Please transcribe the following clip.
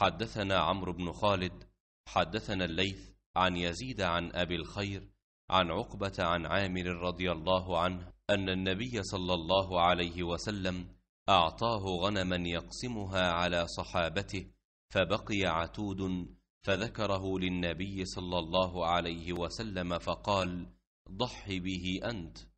حدثنا عمرو بن خالد حدثنا الليث عن يزيد عن أبي الخير عن عقبة عن عامر رضي الله عنه أن النبي صلى الله عليه وسلم أعطاه غنما يقسمها على صحابته فبقي عتود فذكره للنبي صلى الله عليه وسلم فقال ضح به أنت